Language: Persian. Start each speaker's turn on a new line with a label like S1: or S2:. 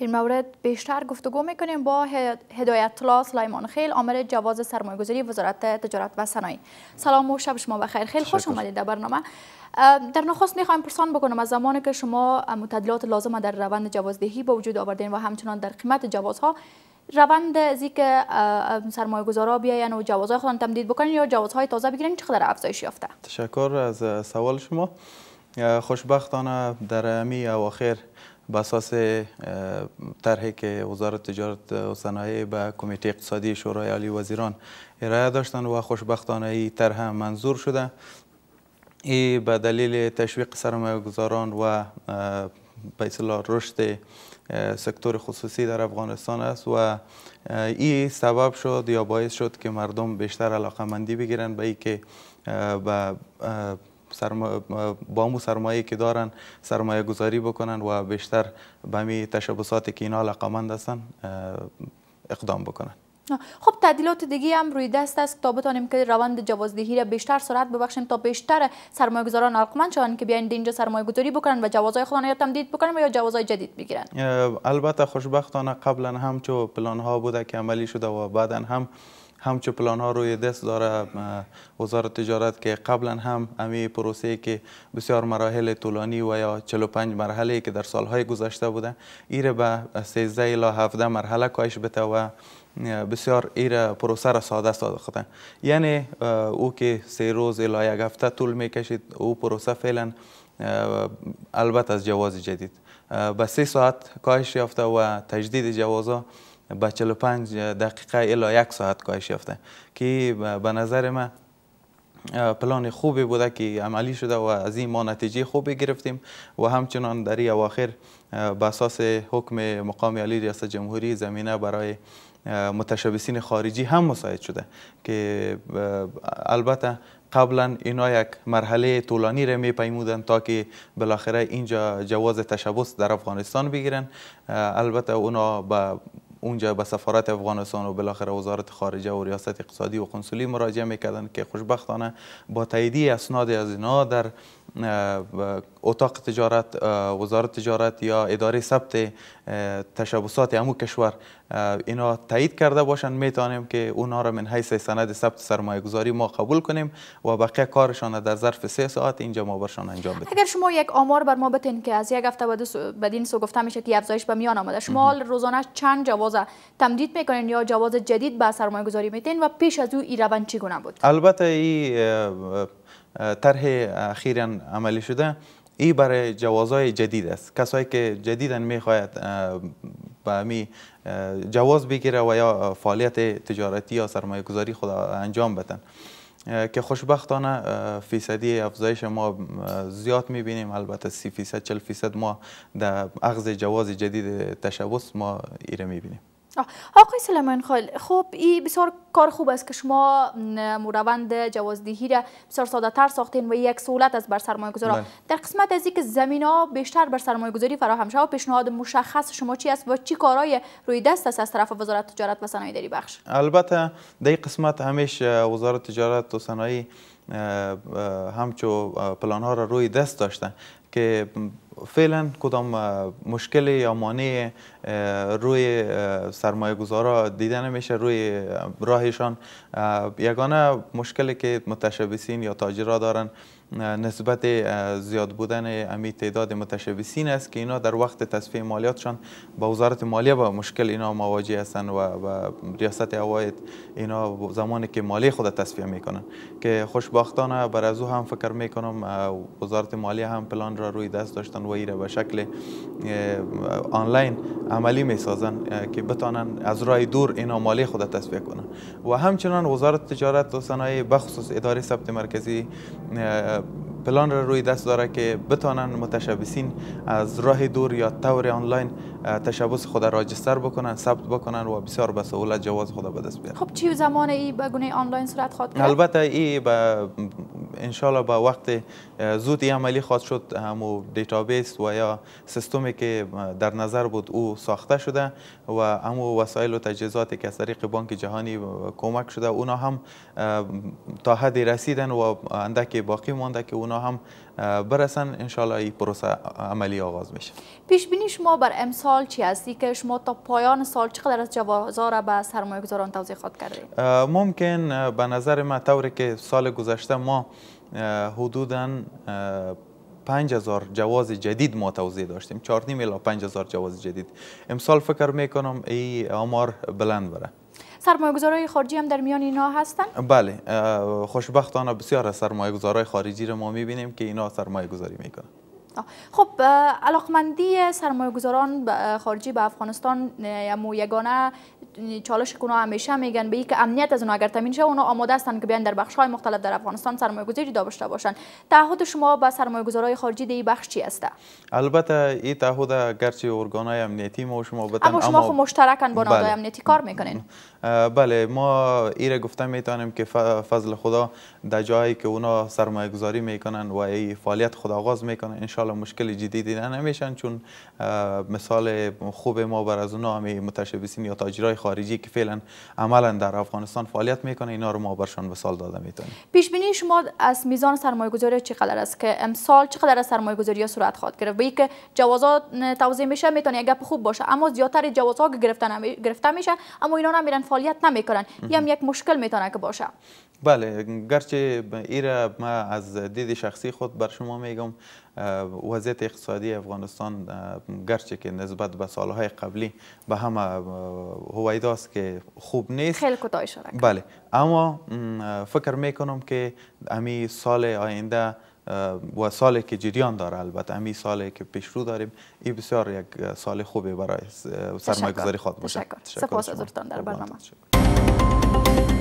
S1: در مورد بیشتر گفتگو میکنیم با هدایت الله سلیمان خیل عامل جواز سرمایه‌گذاری وزارت تجارت و صنایع سلام و شب شما بخیر خیلی خوش آمدید در برنامه در نخست میخوایم پرسان بکنم از زمانی که شما متدلات لازم در روند جوازدهی با وجود آوردین و همچنان در قیمت جوازها روند زی که سرمایه گذارا بیاین و جوازهای خودان تمدید بکنین یا جوازهای تازه بگیرن چقدر افزایش یافته
S2: تشکر از سوال شما خوشبختانه در امی اواخر بساس طرحی که وزارت تجارت و صنایع به کمیته اقتصادی شورای عالی وزیران ارائه داشتن و خوشبختانه این طرح منظور شده ای به دلیل تشویق سرمایه گذاران و به اصطلاح رشد سکتور خصوصی در افغانستان است و این سبب شد یا باعث شد که مردم بیشتر علاقه مندی بگیرن به ای که به با سرمایه که دارن سرمایه گذاری بکنن و بیشتر به می تشبساتی که اینا لقمند هستن اقدام بکنن
S1: خب تعدیلات دیگه هم روی دست است تا بتانیم که روند جوازدهی را بیشتر سرعت ببخشیم تا بیشتر سرمایه گذاران علاقمند شوند که بیاین اینجا سرمایه گذاری بکنن و جوازهای خودان را تمدید بکنن یا جوازهای جدید بگیرن
S2: البته خوشبختانه قبلا هم چو پلان ها بوده که عملی شده و بعدا هم همچه پلان ها روی دست داره وزارت تجارت که قبلا هم امی پروسه که بسیار مراحل طولانی و یا 45 مرحله که در سالهای گذشته بوده ایره به 13 الی 17 مرحله کاهش بده و بسیار ایر پروسه را ساده ساده خودن یعنی او که سه روز الی یک هفته طول میکشید او پروسه فعلا البته از جواز جدید به سه ساعت کاهش یافته و تجدید جوازا با 45 دقیقه الا یک ساعت کاهش یافته که به نظر ما پلان خوبی بوده که عملی شده و از این ما نتیجه خوبی گرفتیم و همچنان در این اواخر به اساس حکم مقام علی ریاست جمهوری زمینه برای متشابسین خارجی هم مساعد شده که البته قبلا اینا یک مرحله طولانی را می پیمودن تا که بالاخره اینجا جواز تشبس در افغانستان بگیرن البته اونا به اونجا به سفارت افغانستان و بالاخره وزارت خارجه و ریاست اقتصادی و کنسولی مراجعه میکردن که خوشبختانه با تاییدی اسناد از اینا در اتاق تجارت وزارت تجارت یا اداره ثبت تشبسات امو کشور اینا تایید کرده باشند میتانیم که اونا را من حیث سند ثبت سرمایه گذاری ما قبول کنیم و بقیه کارشان در ظرف سه ساعت اینجا ما برشان انجام بدیم
S1: اگر شما یک آمار بر ما بتین که از یک هفته بعد سو بدین سو گفته میشه که افزایش به میان آمده شما روزانه چند جواز تمدید میکنین یا جواز جدید به سرمایه گذاری میتین و پیش از او ای روند بود
S2: البته این طرح اخیرا عملی شده ای برای جوازهای جدید است کسایی که جدیدن میخواهد به جواز بگیره و یا فعالیت تجارتی یا سرمایه گذاری خود انجام بدن که خوشبختانه فیصدی افزایش ما زیاد میبینیم البته سی فیصد چل فیصد ما در اخذ جواز جدید تشبس ما ایره میبینیم
S1: آقای سلیمان خال خب این بسیار کار خوب است که شما روند جوازدهی را بسیار ساده تر ساختین و یک سهولت از بر سرمایه گذارا بله. در قسمت از اینکه زمین ها بیشتر بر سرمایه گذاری فراهم و پیشنهاد مشخص شما چی است و چی کارهای روی دست است از طرف وزارت تجارت و صنایع داری بخش
S2: البته در قسمت همیش وزارت تجارت و صنایع همچو پلان ها را روی دست داشتن که فعلا کدام مشکل یا مانع روی سرمایه گذارا دیده نمیشه روی راهشان یگانه مشکلی که متشبسین یا تاجرها دارن نسبت زیاد بودن امی تعداد متشبسین است که اینا در وقت تصفیه مالیاتشان با وزارت مالیه با مشکل اینا مواجه هستند و ریاست عواید اینا زمانی که مالی خود تصفیه میکنن که خوشبختانه بر از هم فکر میکنم وزارت مالیه هم پلان را روی دست داشتن و ایره به شکل آنلاین عملی میسازن که بتانن از رای دور اینا مالی خود تصفیه کنن و همچنان وزارت تجارت و صنایع بخصوص اداره ثبت مرکزی پلان را روی دست داره که بتوانند متشبسین از راه دور یا طور آنلاین تشبس خود را راجستر بکنن ثبت بکنن و بسیار به سهولت جواز خود به دست بیارن خب
S1: چی زمان ای به گونه آنلاین صورت خواهد البته
S2: ای به انشالله با وقت زود عملی خواهد شد همو دیتابیس و یا سیستمی که در نظر بود او ساخته شده و همو وسایل و تجهیزاتی که از طریق بانک جهانی کمک شده اونا هم تا حدی رسیدن و اندکی باقی مانده که اونا هم برسن انشالله این پروسه عملی آغاز میشه
S1: پیش بینی شما بر امسال چی هستی که شما تا پایان سال چقدر از جوازا را به سرمایه گذاران توضیح خواد کردید
S2: ممکن به نظر ما طوری که سال گذشته ما حدوداً 5000 جواز جدید ما توضیح داشتیم 4.5 الی 5000 جواز جدید امسال فکر میکنم این آمار بلند بره
S1: سرمایه‌گذارهای خارجی هم در میان اینها هستن
S2: بله خوشبختانه بسیار از سرمایه‌گذارهای خارجی رو ما می‌بینیم که اینها سرمایه‌گذاری میکنن
S1: خب علاقمندی گذاران خارجی به افغانستان مو یگانه چالش کنه همیشه میگن به اینکه امنیت از اونا اگر تامین شه اونا آماده هستن که بیان در بخش های مختلف در افغانستان گذاری داشته باشن تعهد شما به سرمایه‌گذارای خارجی دی بخش چی است
S2: البته این تعهد گرچه های امنیتی ما شما بتن اما شما خب
S1: مشترکاً با نهادهای بله. امنیتی کار میکنین
S2: بله ما ایره گفته میتونیم که فضل خدا در جایی که اونا گذاری میکنن و ای فعالیت خود آغاز میکنن ان حالا مشکل جدیدی نه نمیشن چون مثال خوب ما بر از اونا متشبسین یا تاجرای خارجی که فعلا عملا در افغانستان فعالیت میکنه اینا رو ما برشان سال داده میتونیم
S1: پیش بینی شما از میزان سرمایه گذاری چقدر است که امسال چقدر از سرمایه گذاری سرعت خواهد گرفت به اینکه جوازات توزیع میشه میتونه اگه خوب باشه اما زیاتر جوازها که گرفتن گرفته میشه اما اینا نمیرن فعالیت نمیکنن یا یک مشکل میتونه که باشه
S2: بله گرچه ایره ما از دید شخصی خود بر شما میگم وضعیت اقتصادی افغانستان گرچه که نسبت به سالهای قبلی به همه هویداست که خوب نیست
S1: خیلی کوتاه شده بله
S2: اما فکر میکنم که امی سال آینده و سالی که جریان داره البته امی سالی که پیشرو داریم این بسیار یک سال خوبی برای سرمایه‌گذاری خود باشه تشکر سپاس
S1: از در خب، برنامه بله،